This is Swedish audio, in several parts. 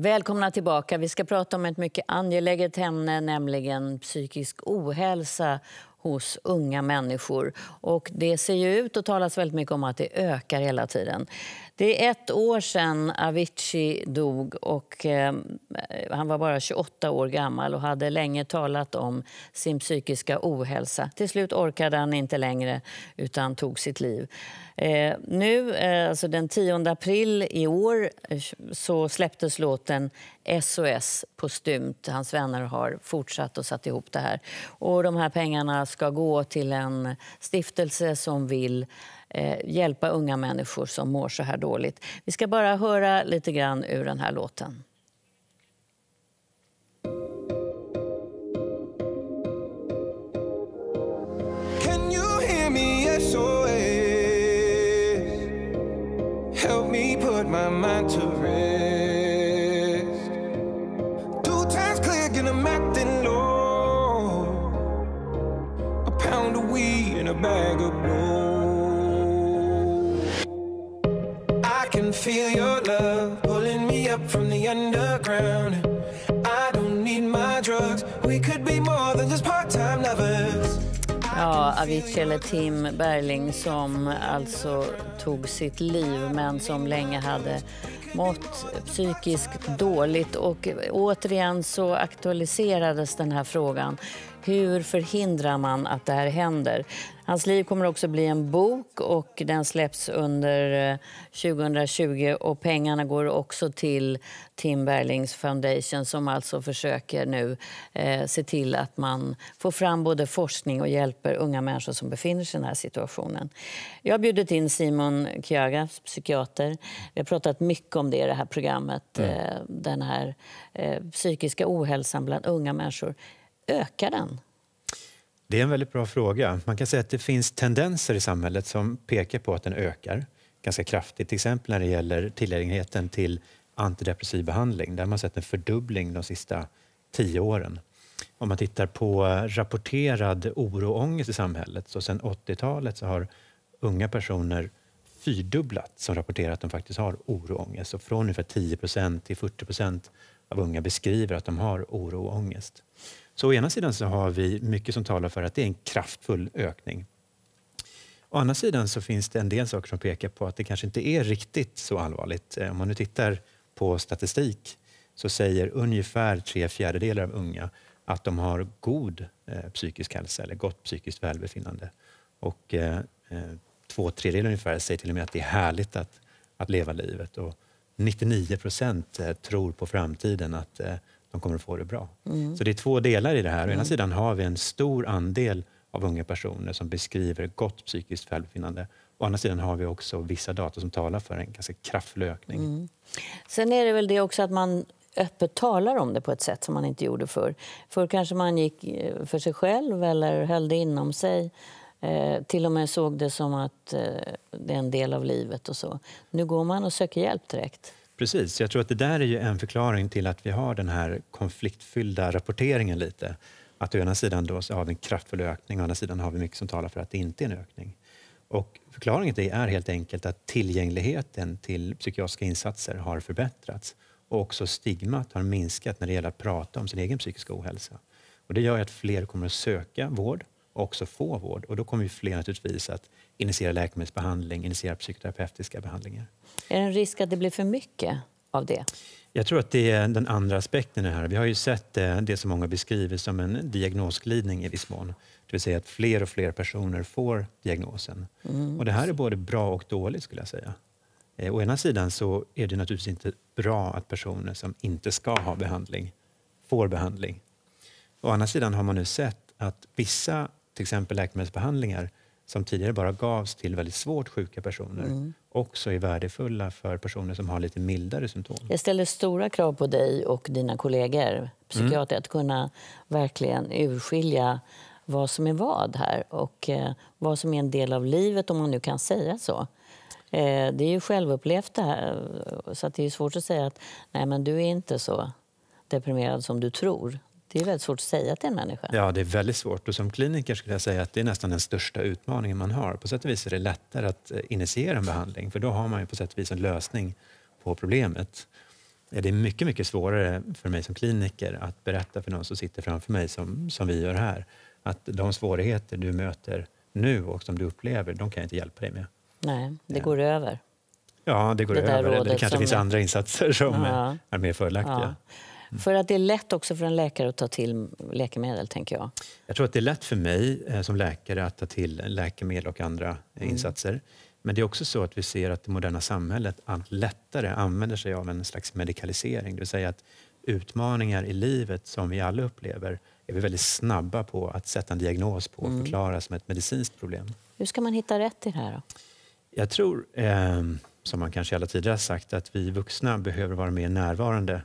Välkomna tillbaka. Vi ska prata om ett mycket angeläget ämne, nämligen psykisk ohälsa hos unga människor. Och det ser ju ut och talas väldigt mycket om att det ökar hela tiden. Det är ett år sedan Avicii dog. och eh, Han var bara 28 år gammal och hade länge talat om sin psykiska ohälsa. Till slut orkade han inte längre utan tog sitt liv. Eh, nu, eh, alltså den 10 april i år, så släpptes låten SOS postumt. Hans vänner har fortsatt och satt ihop det här. Och de här pengarna ska gå till en stiftelse som vill eh, hjälpa unga människor som mår så här dåligt. Vi ska bara höra lite grann ur den här låten. Can you hear me SOS? Help me put my mind to rest Two times click and I'm acting low A pound of weed and a bag of blow feel your love pulling me up from the underground. I don't need my drugs. We could be more than just part-time lovers. Ja, Avicii eller Tim Berling som alltså tog sitt liv men som länge hade mått psykiskt dåligt och återigen så aktualiserades den här frågan hur förhindrar man att det här händer? Hans liv kommer också bli en bok och den släpps under 2020 eh, och pengarna går också till Tim Berlings Foundation som alltså försöker nu eh, se till att man får fram både forskning och hjälper unga människor som befinner sig i den här situationen. Jag har bjudit in Simon Kyaga, psykiater. Vi har pratat mycket om det i det här programmet, mm. eh, den här eh, psykiska ohälsan bland unga människor ökar den? Det är en väldigt bra fråga. Man kan säga att det finns tendenser i samhället som pekar på att den ökar ganska kraftigt. Till exempel när det gäller tillgängligheten till antidepressiv behandling. Där har man sett en fördubbling de sista tio åren. Om man tittar på rapporterad oro och ångest i samhället så sedan 80-talet så har unga personer fyrdubblat som rapporterar att de faktiskt har oro och ångest. Så från ungefär 10 till 40 av unga beskriver att de har oro och ångest. Så å ena sidan så har vi mycket som talar för att det är en kraftfull ökning. Å andra sidan så finns det en del saker som pekar på att det kanske inte är riktigt så allvarligt. Eh, om man nu tittar på statistik så säger ungefär tre fjärdedelar av unga att de har god eh, psykisk hälsa eller gott psykiskt välbefinnande. Och eh, eh, två tredjedelar ungefär säger till och med att det är härligt att, att leva livet. Och 99 procent tror på framtiden, att eh, de kommer att få det bra. Mm. Så det är två delar i det här. Å mm. ena sidan har vi en stor andel av unga personer som beskriver gott psykiskt välbefinnande. Å andra sidan har vi också vissa data som talar för en ganska kraftfull ökning. Mm. Sen är det väl det också att man öppet talar om det på ett sätt som man inte gjorde förr. Förr kanske man gick eh, för sig själv eller höll det inom sig. Eh, till och med såg det som att eh, det är en del av livet och så. Nu går man och söker hjälp direkt. Precis, jag tror att det där är ju en förklaring till att vi har den här konfliktfyllda rapporteringen lite. Att å ena sidan då har vi en kraftfull ökning, å andra sidan har vi mycket som talar för att det inte är en ökning. Och förklaringen till det är helt enkelt att tillgängligheten till psykiatriska insatser har förbättrats och också stigmat har minskat när det gäller att prata om sin egen psykiska ohälsa. Och det gör att fler kommer att söka vård också få vård. Och då kommer ju fler naturligtvis att initiera läkemedelsbehandling, initiera psykoterapeutiska behandlingar. Är det en risk att det blir för mycket av det? Jag tror att det är den andra aspekten här. Vi har ju sett eh, det som många beskriver som en diagnosglidning i viss mån. Det vill säga att fler och fler personer får diagnosen. Mm. Och det här är både bra och dåligt skulle jag säga. Eh, å ena sidan så är det naturligtvis inte bra att personer som inte ska ha behandling får behandling. Å andra sidan har man nu sett att vissa till exempel läkemedelsbehandlingar som tidigare bara gavs till väldigt svårt sjuka personer mm. också är värdefulla för personer som har lite mildare symptom. Jag ställer stora krav på dig och dina kollegor, mm. psykiater, mm. att kunna verkligen urskilja vad som är vad här och eh, vad som är en del av livet, om man nu kan säga så. Eh, det är ju självupplevt det här, så det är svårt att säga att nej, men du är inte så deprimerad som du tror. Det är väldigt svårt att säga till en människa. Ja, det är väldigt svårt. Och som kliniker skulle jag säga att det är nästan den största utmaningen man har. På sätt och vis är det lättare att eh, initiera en behandling, för då har man ju på sätt och vis en lösning på problemet. Det är mycket, mycket svårare för mig som kliniker att berätta för någon som sitter framför mig, som, som vi gör här, att de svårigheter du möter nu och som du upplever, de kan jag inte hjälpa dig med. Nej, det går över. Ja, det går det över. Det kanske finns är... andra insatser som ja. är mer fördelaktiga. Ja. Mm. För att det är lätt också för en läkare att ta till läkemedel, tänker jag. Jag tror att det är lätt för mig eh, som läkare att ta till läkemedel och andra eh, mm. insatser. Men det är också så att vi ser att det moderna samhället allt lättare använder sig av en slags medikalisering, det vill säga att utmaningar i livet som vi alla upplever är vi väldigt snabba på att sätta en diagnos på och mm. förklara som ett medicinskt problem. Hur ska man hitta rätt i det här? Då? Jag tror, eh, som man kanske alla tidigare sagt, att vi vuxna behöver vara mer närvarande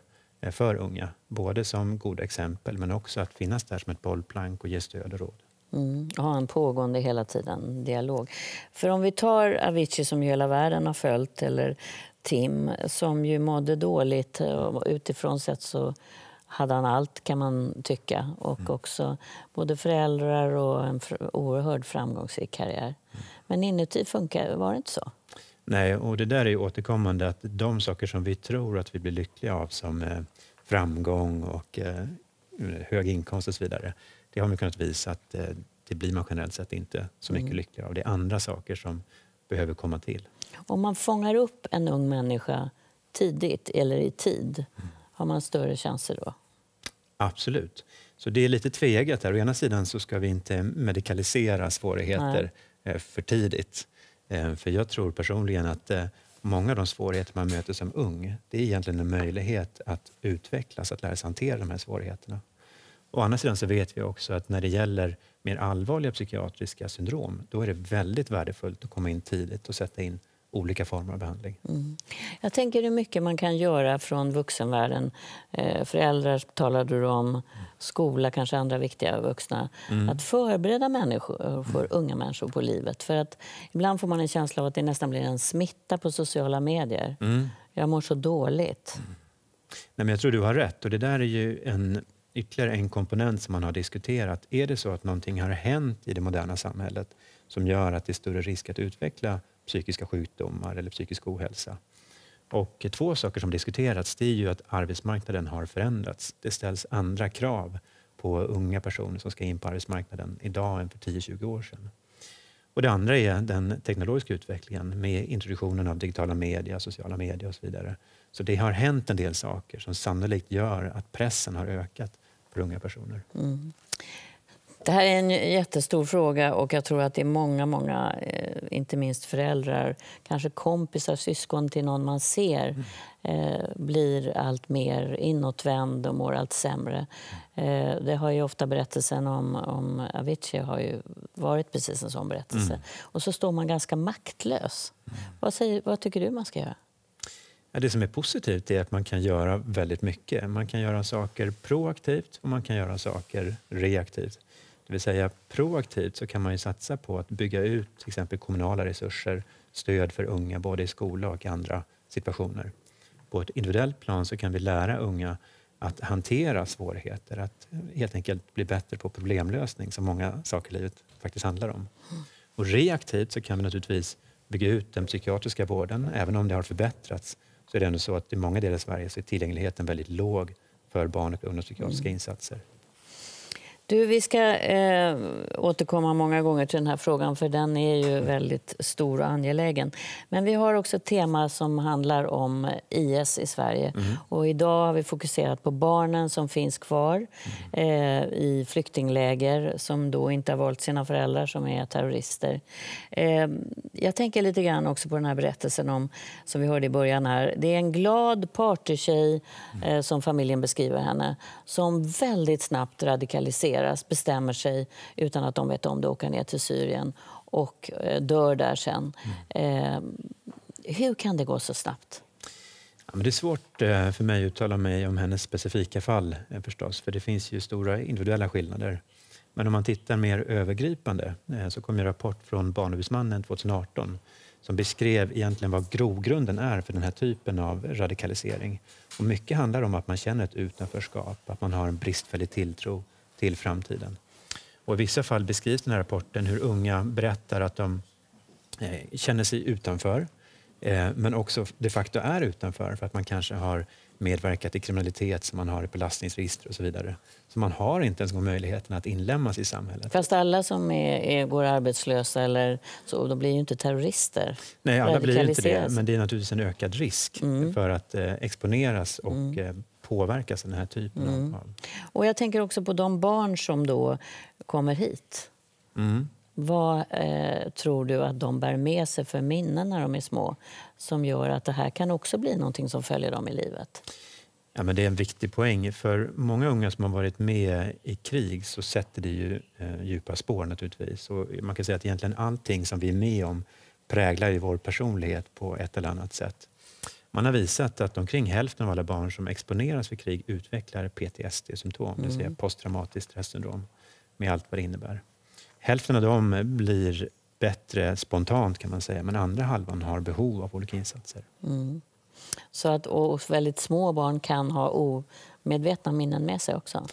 för unga. Både som goda exempel, men också att finnas där som ett bollplank och ge stöd och råd. Mm, ha en pågående hela tiden dialog. För om vi tar Avicii som hela världen har följt, eller Tim som ju mådde dåligt. Utifrån sett så hade han allt kan man tycka. Och mm. också både föräldrar och en oerhörd framgångsrik karriär. Mm. Men inuti funkar, var det inte så? Nej, och det där är återkommande att de saker som vi tror att vi blir lyckliga av som eh, framgång och eh, hög inkomst och så vidare, det har man kunnat visa att eh, det blir man generellt sett inte så mycket mm. lyckligare av. Det är andra saker som behöver komma till. Om man fångar upp en ung människa tidigt eller i tid, mm. har man större chanser då? Absolut. Så det är lite tveeggat. här. Å ena sidan så ska vi inte medikalisera svårigheter Nej. för tidigt. Eh, för jag tror personligen att eh, många av de svårigheter man möter som ung, det är egentligen en möjlighet att utvecklas, att lära sig hantera de här svårigheterna. Å andra sidan så vet vi också att när det gäller mer allvarliga psykiatriska syndrom, då är det väldigt värdefullt att komma in tidigt och sätta in olika former av behandling. Mm. Jag tänker hur mycket man kan göra från vuxenvärlden. Eh, föräldrar talade du om, skola, kanske andra viktiga vuxna. Mm. Att förbereda människor, för mm. unga människor på livet. För att ibland får man en känsla av att det nästan blir en smitta på sociala medier. Mm. Jag mår så dåligt. Mm. Nej, men jag tror du har rätt. och Det där är ju en ytterligare en komponent som man har diskuterat. Är det så att någonting har hänt i det moderna samhället som gör att det är större risk att utveckla psykiska sjukdomar eller psykisk ohälsa. Och två saker som diskuterats det är ju att arbetsmarknaden har förändrats. Det ställs andra krav på unga personer som ska in på arbetsmarknaden idag än för 10-20 år sedan. Och det andra är den teknologiska utvecklingen med introduktionen av digitala medier, sociala medier och så vidare. Så det har hänt en del saker som sannolikt gör att pressen har ökat för unga personer. Mm. Det här är en jättestor fråga och jag tror att det är många, många, eh, inte minst föräldrar, kanske kompisar, syskon till någon man ser, mm. blir allt mer inåtvänd och mår allt sämre. Eh, det har ju ofta berättelsen om, om Avicii har ju varit precis en sån berättelse. Mm. Och så står man ganska maktlös. Mm. Vad, säger, vad tycker du man ska göra? det som är positivt är att man kan göra väldigt mycket. Man kan göra saker proaktivt och man kan göra saker reaktivt vill säga proaktivt så kan man ju satsa på att bygga ut till exempel kommunala resurser, stöd för unga både i skola och andra situationer. På ett individuellt plan så kan vi lära unga att hantera svårigheter, att helt enkelt bli bättre på problemlösning som många saker i livet faktiskt handlar om. Och reaktivt så kan vi naturligtvis bygga ut den psykiatriska vården. Även om det har förbättrats så är det ändå så att i många delar av Sverige så är tillgängligheten väldigt låg för barn och ungdomspsykiatriska mm. insatser. Du, vi ska eh, återkomma många gånger till den här frågan för den är ju mm. väldigt stor och angelägen. Men vi har också ett tema som handlar om IS i Sverige. Mm. Och idag har vi fokuserat på barnen som finns kvar mm. eh, i flyktingläger som då inte har valt sina föräldrar, som är terrorister. Eh, jag tänker lite grann också på den här berättelsen om, som vi hörde i början. här. Det är en glad partytjej, mm. eh, som familjen beskriver henne, som väldigt snabbt radikaliseras arresteras, bestämmer sig utan att de vet om det, åker ner till Syrien och eh, dör där sen. Mm. hur kan det gå så snabbt? Ja, det är svårt eh, för mig att uttala mig om hennes specifika fall förstås, för det finns ju stora individuella skillnader. Men om man tittar mer övergripande så kom en rapport från Barnombudsmannen 2018 som beskrev egentligen vad grogrunden är för den här typen av radikalisering. Och mycket handlar om att man känner ett utanförskap, att man har en bristfällig tilltro, till framtiden. Och I vissa fall beskrivs den här rapporten hur unga berättar att de eh, känner sig utanför, eh, men också de facto är utanför för att man kanske har medverkat i kriminalitet som man har i belastningsregister och så vidare. Så man har inte ens möjligheten att inlämnas i samhället. Fast alla som är, är, går arbetslösa eller så, de blir ju inte terrorister. Nej, alla blir inte det, men det är naturligtvis en ökad risk mm. för att eh, exponeras och mm. Eh, påverkas av den här typen mm. av... Och jag tänker också på de barn som då kommer hit. Mm. Vad eh, tror du att de bär med sig för minnen när de är små som gör att det här kan också bli någonting som följer dem i livet? Ja, men det är en viktig poäng. För många unga som har varit med i krig så sätter det ju eh, djupa spår naturligtvis. Och man kan säga att egentligen allting som vi är med om präglar ju vår personlighet på ett eller annat sätt. Man har visat att omkring hälften av alla barn som exponeras för krig utvecklar PTSD-symptom, mm. det vill säga mm. posttraumatiskt stressyndrom, med allt vad det innebär. Hälften av dem blir bättre spontant kan man säga, men andra halvan har behov av olika insatser. Mm. Så att och väldigt små barn kan ha omedvetna minnen med sig också?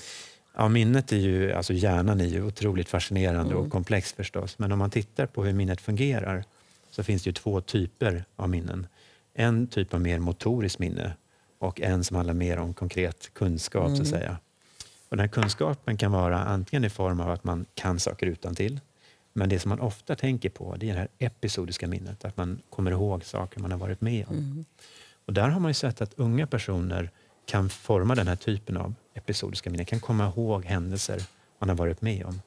Ja, minnet är ju, alltså hjärnan är ju otroligt fascinerande mm. och komplex förstås, men om man tittar på hur minnet fungerar så finns det ju två typer av minnen en typ av mer motoriskt minne och en som handlar mer om konkret kunskap. Mm. så att mm. säga. Och den här kunskapen kan vara antingen i form av att man kan saker utan till. men det som man ofta tänker på det är det här episodiska minnet, att man kommer ihåg saker man har varit med om. Mm. Och där har man sett att unga personer kan forma den här typen av episodiska minnen, kan komma ihåg händelser man har varit med om.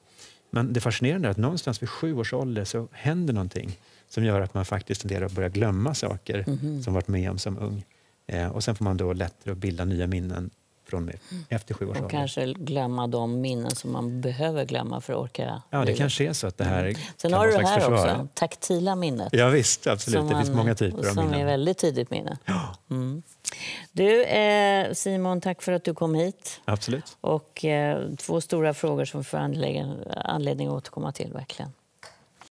Men det fascinerande är att någonstans vid sju års ålder så händer någonting som gör att man faktiskt tenderar att börja glömma saker mm -hmm. som varit med om som ung. Eh, och sen får man då lättare att bilda nya minnen ifrån mig efter sju års ålder. Och kanske glömma de minnen som man behöver glömma för att orka Ja, det kanske är så att det här mm. Sen har du det här försvar. också, taktila minnet. Ja, visst, absolut. Man, det finns många typer av minnen. Som är väldigt tidigt minne. Mm. Du, eh, Simon, tack för att du kom hit. Absolut. Och eh, två stora frågor som vi får anledning att återkomma till, verkligen.